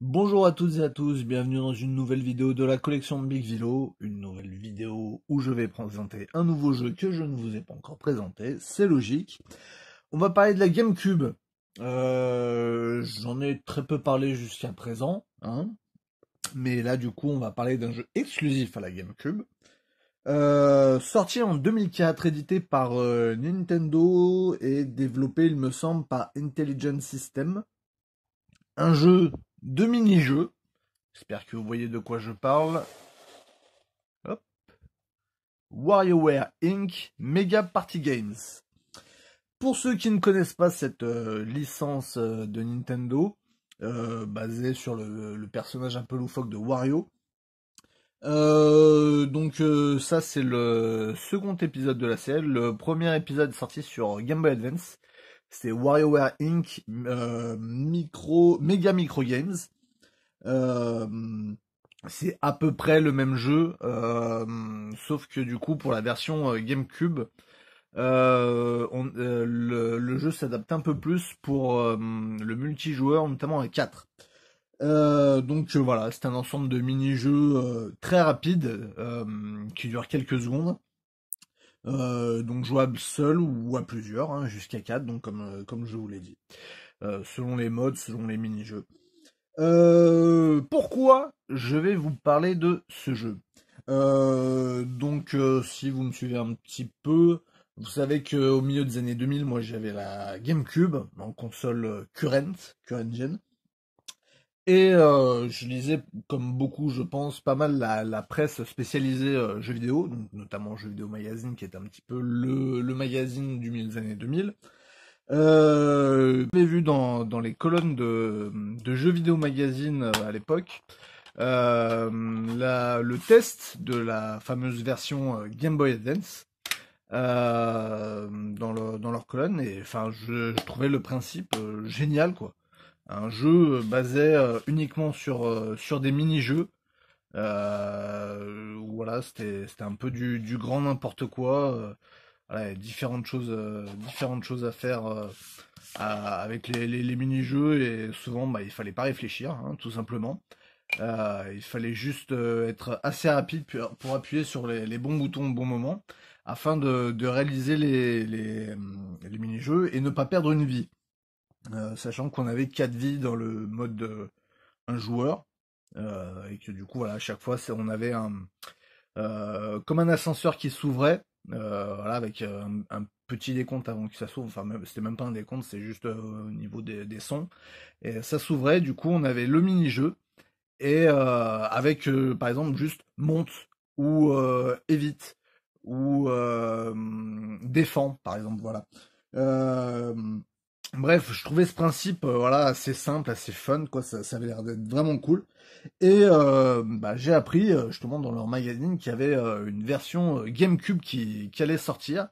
Bonjour à toutes et à tous, bienvenue dans une nouvelle vidéo de la collection de Big Vilo, une nouvelle vidéo où je vais présenter un nouveau jeu que je ne vous ai pas encore présenté, c'est logique. On va parler de la Gamecube, euh, j'en ai très peu parlé jusqu'à présent, hein, mais là du coup on va parler d'un jeu exclusif à la Gamecube, euh, sorti en 2004, édité par euh, Nintendo et développé il me semble par Intelligent System, un jeu deux mini-jeux. J'espère que vous voyez de quoi je parle. Hop. WarioWare Inc. Mega Party Games. Pour ceux qui ne connaissent pas cette euh, licence euh, de Nintendo, euh, basée sur le, le, personnage un peu loufoque de Wario, donc ça c'est le second épisode de la série. Le premier épisode sorti sur Game Boy Advance c'est WarioWare Inc. Euh, micro, Mega Micro Games. Euh, c'est à peu près le même jeu, euh, sauf que du coup pour la version GameCube, le, jeu s'adapte un peu plus pour le multijoueur, notamment à 4. donc voilà, c'est un ensemble de mini-jeux très rapides qui durent quelques secondes. Euh, donc jouable seul ou à plusieurs, hein, jusqu'à 4, donc comme, euh, comme je vous l'ai dit, euh, selon les modes, selon les mini-jeux. pourquoi je vais vous parler de ce jeu Donc si vous me suivez un petit peu, vous savez qu'au milieu des années 2000, moi j'avais la GameCube en console current, current gen. Et euh, je lisais, comme beaucoup, je pense, pas mal la, presse spécialisée euh, jeux vidéo, notamment Jeux vidéo magazine, qui est un petit peu le, magazine du milieu années 2000. Euh, J'avais vu dans, les colonnes de, Jeux vidéo magazine euh, à l'époque le test de la fameuse version Game Boy Advance. dans, le, dans leur colonne et enfin je trouvais le principe génial quoi un jeu euh, basé euh, uniquement sur, euh, sur des mini-jeux. voilà, c'était un peu du, du grand n'importe quoi. différentes choses, différentes choses à faire avec les, les, mini-jeux et souvent bah, il fallait pas réfléchir, hein, tout simplement. il fallait juste être assez rapide pour appuyer sur les, bons boutons au bon moment afin de, de réaliser les, les mini-jeux et ne pas perdre une vie. Euh, sachant qu'on avait 4 vies dans le mode un joueur euh, et que du coup voilà à chaque fois on avait un euh, comme un ascenseur qui s'ouvrait voilà avec un, petit décompte avant que ça s'ouvre enfin c'était même pas un décompte c'est juste au niveau des, des, sons et ça s'ouvrait du coup on avait le mini jeu et avec par exemple juste monte ou évite ou défend par exemple voilà Bref, je trouvais ce principe euh, voilà assez simple, assez fun, quoi. Ça, avait l'air d'être vraiment cool. Et euh, bah, j'ai appris euh, justement dans leur magazine qu'il y avait une version GameCube qui, allait sortir.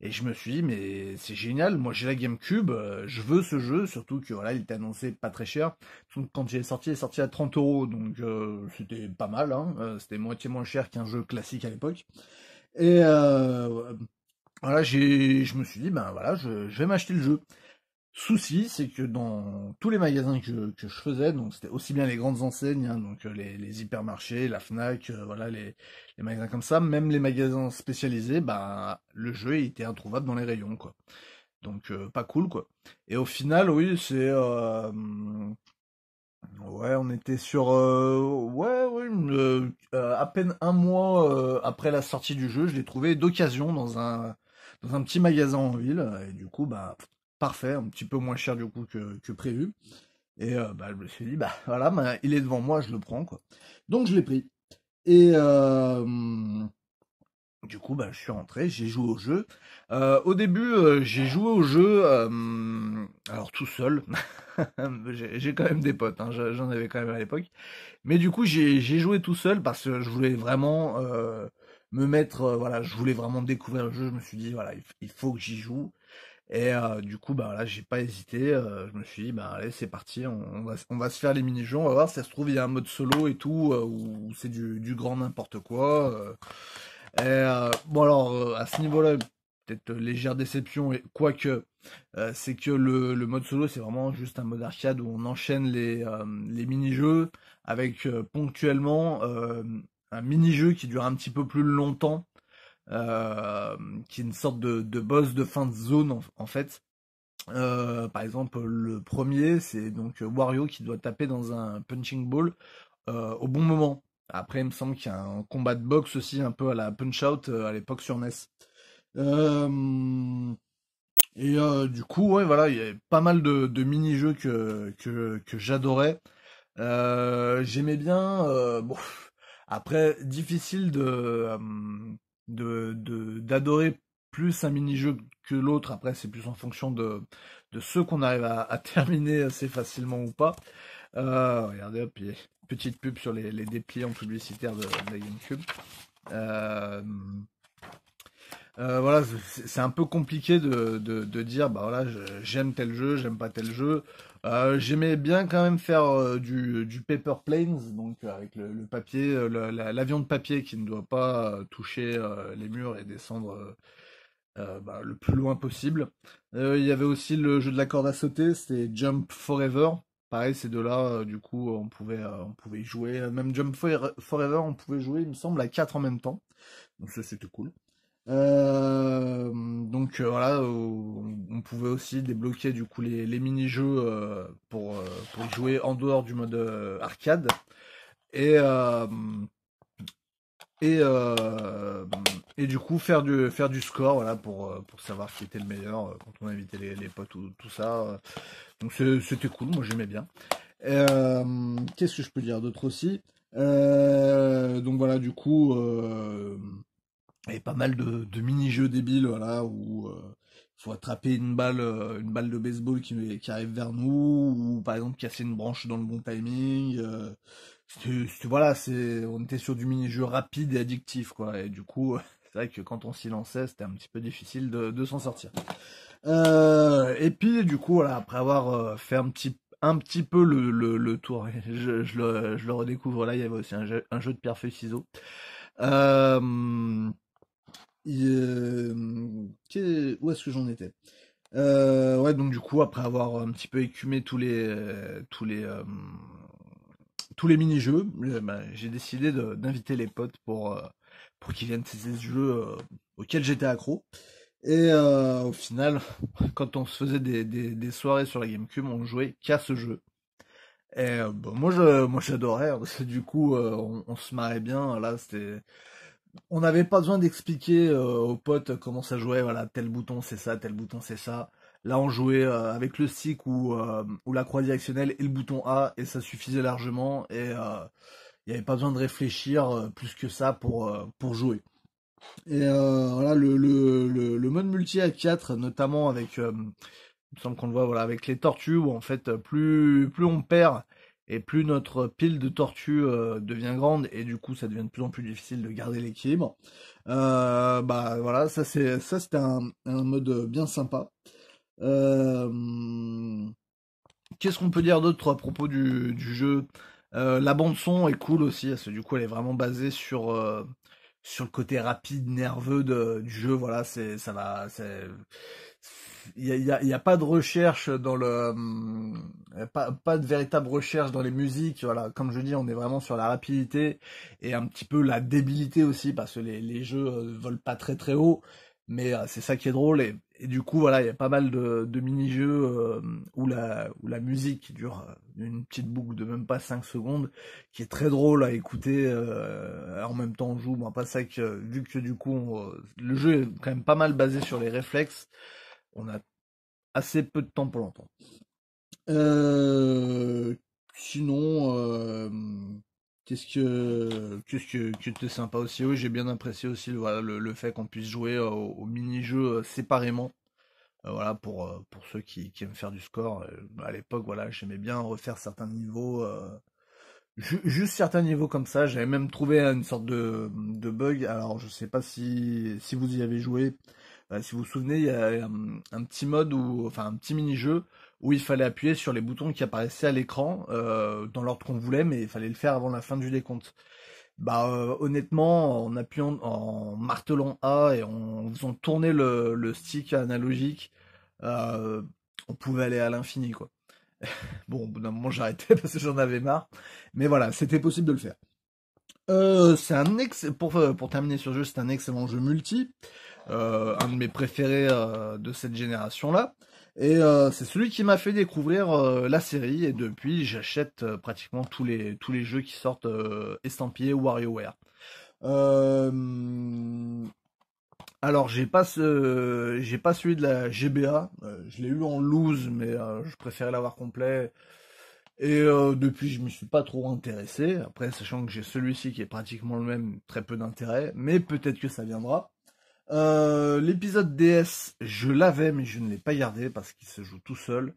Et je me suis dit mais c'est génial, moi j'ai la GameCube, je veux ce jeu, surtout que voilà il était annoncé pas très cher. quand il est sorti, il est sorti à 30 euros, donc c'était pas mal, hein, c'était moitié moins cher qu'un jeu classique à l'époque. Et voilà, j'ai, je me suis dit ben voilà, je vais m'acheter le jeu souci, c'est que dans tous les magasins que, je faisais, donc c'était aussi bien les grandes enseignes, hein, donc euh, les, hypermarchés, la Fnac, euh, voilà les, les, magasins comme ça, même les magasins spécialisés, bah le jeu était introuvable dans les rayons quoi. Donc euh, pas cool quoi. Et au final, oui, c'est ouais, on était sur ouais, oui, à peine un mois après la sortie du jeu, je l'ai trouvé d'occasion dans un dans un petit magasin en ville et du coup bah parfait, un petit peu moins cher du coup que, prévu. Et euh, bah, je me suis dit, bah voilà, ben, il est devant moi, je le prends quoi. Donc je l'ai pris. Et euh, du coup, bah, je suis rentré, j'ai joué au jeu. Euh, au début, j'ai joué au jeu, alors tout seul. j'ai quand même des potes, hein, j'en avais quand même à l'époque. Mais du coup, j'ai joué tout seul parce que je voulais vraiment me mettre, voilà, je voulais vraiment découvrir le jeu. Je me suis dit, voilà, il faut que j'y joue. Et euh, du coup, bah là, j'ai pas hésité. Euh, je me suis dit, bah allez, c'est parti, on, va, se faire les mini-jeux, on va voir si ça se trouve, il y a un mode solo et tout, euh, où c'est du, du, grand n'importe quoi. bon alors, à ce niveau-là, peut-être légère déception, et quoique, c'est que le, le, mode solo, c'est vraiment juste un mode arcade où on enchaîne les, les mini-jeux avec ponctuellement un mini-jeu qui dure un petit peu plus longtemps euh, qui est une sorte de, de, boss de fin de zone en, fait. Euh, par exemple, le premier, c'est donc Wario qui doit taper dans un punching ball euh, au bon moment. Après, il me semble qu'il y a un combat de boxe aussi, un peu à la Punch-Out à l'époque sur NES. et du coup, ouais, voilà, il y a pas mal de, de mini-jeux que, que, que j'adorais. J'aimais bien. bon, après, difficile de de d'adorer plus un mini-jeu que l'autre. Après, c'est plus en fonction de, de ceux qu'on arrive à, terminer assez facilement ou pas. Euh, regardez, petite pub sur les, les dépliants publicitaires de, de la GameCube. Euh, euh, voilà, c'est un peu compliqué de, dire, bah voilà, j'aime tel jeu, j'aime pas tel jeu. Euh, j'aimais bien quand même faire euh, du, du, paper planes, donc avec le, papier, l'avion de papier qui ne doit pas toucher les murs et descendre bah, le plus loin possible. Il y avait aussi le jeu de la corde à sauter, c'était Jump Forever. Pareil, ces deux-là, du coup, on pouvait, on pouvait y jouer. Même Jump Forever, on pouvait jouer, il me semble, à quatre en même temps. Donc ça, c'était cool. Euh, donc euh, voilà, euh, on pouvait aussi débloquer du coup les, les mini-jeux pour, pour jouer en dehors du mode arcade. Et, et, et du coup faire du, faire du score voilà, pour, pour savoir qui était le meilleur quand on invitait les, les potes ou tout ça. Donc c'était cool, moi j'aimais bien. Qu'est-ce que je peux dire d'autre aussi donc voilà, du coup, et pas mal de, mini-jeux débiles voilà où euh, faut attraper une balle euh, une balle de baseball qui, qui arrive vers nous ou par exemple casser une branche dans le bon timing euh, voilà c'est on était sur du mini-jeu rapide et addictif quoi et du coup euh, c'est vrai que quand on s'y lançait c'était un petit peu difficile de, de s'en sortir et puis du coup voilà après avoir fait un petit un petit peu le, le, tour je, je, le, je, le, redécouvre là il y avait aussi un jeu, de pierre feuille ciseaux euh, où est-ce que j'en étais euh, Ouais, donc du coup, après avoir un petit peu écumé tous les tous les euh, tous les mini-jeux, bah, j'ai décidé d'inviter les potes pour pour qu'ils viennent ces ce jeu auquel j'étais accro. Et au final, quand on se faisait des, des, soirées sur la GameCube, on jouait qu'à ce jeu. Et bah, moi, je, moi, j'adorais. Hein, du coup, on se marrait bien. Là, c'était on n'avait pas besoin d'expliquer euh, aux potes comment ça jouait, voilà, tel bouton c'est ça, tel bouton c'est ça. Là, on jouait euh, avec le stick euh, ou, la croix directionnelle et le bouton A, et ça suffisait largement, et il n'y avait pas besoin de réfléchir plus que ça pour, jouer. Et voilà, le, le, mode multi à 4, notamment avec, il semble qu'on voit, avec les tortues, ou en fait, plus, plus on perd, et plus notre pile de tortues euh, devient grande et du coup ça devient de plus en plus difficile de garder l'équilibre. Euh, bah voilà, ça c'est ça c'était un, mode bien sympa. Euh, qu'est-ce qu'on peut dire d'autre à propos du, jeu La bande son est cool aussi, parce que du coup elle est vraiment basée sur sur le côté rapide, nerveux de, du jeu. Voilà, c'est ça va, il n'y a, a, pas de recherche dans le euh, pas, pas, de véritable recherche dans les musiques voilà comme je dis on est vraiment sur la rapidité et un petit peu la débilité aussi parce que les, les jeux ne euh, volent pas très très haut mais euh, c'est ça qui est drôle et, et du coup voilà il y a pas mal de, de mini jeux où la où la musique dure une petite boucle de même pas 5 secondes qui est très drôle à écouter en même temps on joue bon, pas ça que vu que du coup le jeu est quand même pas mal basé sur les réflexes on a assez peu de temps pour l'entendre. Euh, sinon, euh, qu'est-ce que qu'est-ce que, que c'était sympa aussi. Oui, j'ai bien apprécié aussi voilà, le, fait qu'on puisse jouer euh, au, mini-jeu séparément. voilà pour pour ceux qui, qui, aiment faire du score. À l'époque, voilà, j'aimais bien refaire certains niveaux. Juste certains niveaux comme ça, j'avais même trouvé une sorte de, de bug. Alors je sais pas si, si vous y avez joué, euh, si vous vous souvenez, il y a euh, un, petit mode ou enfin un petit mini-jeu où il fallait appuyer sur les boutons qui apparaissaient à l'écran euh, dans l'ordre qu'on voulait, mais il fallait le faire avant la fin du décompte. Bah honnêtement, en appuyant, en martelant A et en faisant tourner le, stick analogique, on pouvait aller à l'infini quoi. bon, au bout d'un moment j'arrêtais parce que j'en avais marre, mais voilà, c'était possible de le faire. c'est un pour, pour terminer sur le jeu, c'est un excellent jeu multi. Euh, un de mes préférés euh, de cette génération-là. Et euh, c'est celui qui m'a fait découvrir la série. Et depuis, j'achète pratiquement tous les, tous les jeux qui sortent estampillés WarioWare. Alors, j'ai pas, j'ai pas celui de la GBA. je l'ai eu en loose, mais je préférais l'avoir complet. Et depuis, je m'y suis pas trop intéressé. Après, sachant que j'ai celui-ci qui est pratiquement le même, très peu d'intérêt. Mais peut-être que ça viendra. Euh, l'épisode DS, je l'avais, mais je ne l'ai pas gardé parce qu'il se joue tout seul.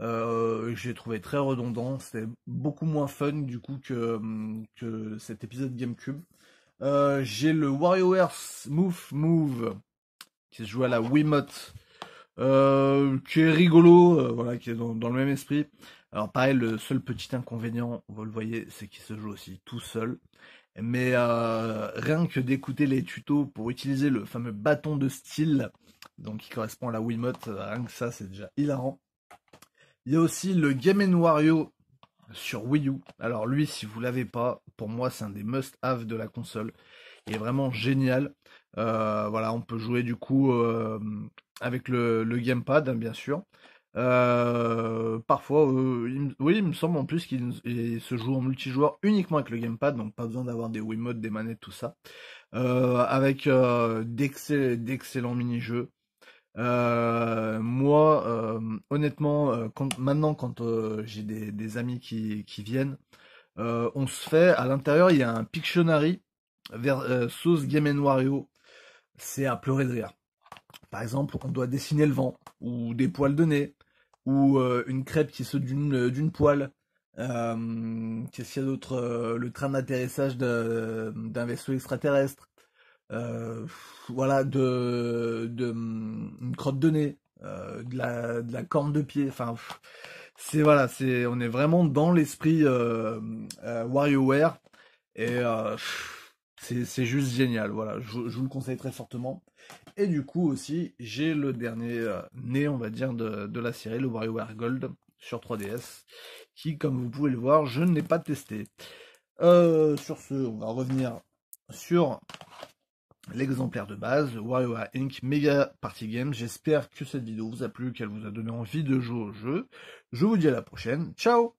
Euh, j'ai trouvé très redondant, c'était beaucoup moins fun du coup que, mm, que cet épisode GameCube. Euh, j'ai le WarioWare Move Move qui se joue à la Wiimote, qui est rigolo, voilà, qui est dans, dans, le même esprit. Alors pareil, le seul petit inconvénient, vous le voyez, c'est qu'il se joue aussi tout seul. Mais euh, rien que d'écouter les tutos pour utiliser le fameux bâton de style, donc qui correspond à la Wiimote, euh, rien que ça, c'est déjà hilarant. Il y a aussi le Game Wario sur Wii U. Alors lui, si vous l'avez pas, pour moi, c'est un des must-have de la console. Il est vraiment génial. Euh, voilà, on peut jouer du coup avec le, le, gamepad, hein, bien sûr. Euh, parfois, euh, oui, il me semble en plus qu'il se joue en multijoueur uniquement avec le gamepad, donc pas besoin d'avoir des Wiimote, des manettes, tout ça. Euh, avec d'excellents mini-jeux. moi, honnêtement, maintenant quand j'ai des, amis qui, viennent, on se fait, à l'intérieur, il y a un Pictionary vers, sauce Game Wario. C'est à pleurer de rire. Par exemple, on doit dessiner le vent, ou des poils de nez, ou euh, une crêpe qui saute d'une euh, d'une poêle. Euh, qu'est-ce qu'il y a d'autre Le train d'atterrissage d'un vaisseau extraterrestre. voilà, de, de mm, une crotte de nez, de la, de, la, corne de pied. Enfin, c'est voilà, c'est on est vraiment dans l'esprit WarioWare et c'est juste génial. Voilà, je vous le conseille très fortement. Et du coup aussi, j'ai le dernier nez, euh, né, on va dire, de, la série, le WarioWare Gold, sur 3DS, qui, comme vous pouvez le voir, je n'ai pas testé. Euh, sur ce, on va revenir sur l'exemplaire de base, WarioWare Inc. Mega Party Game. J'espère que cette vidéo vous a plu, qu'elle vous a donné envie de jouer au jeu. Je vous dis à la prochaine. Ciao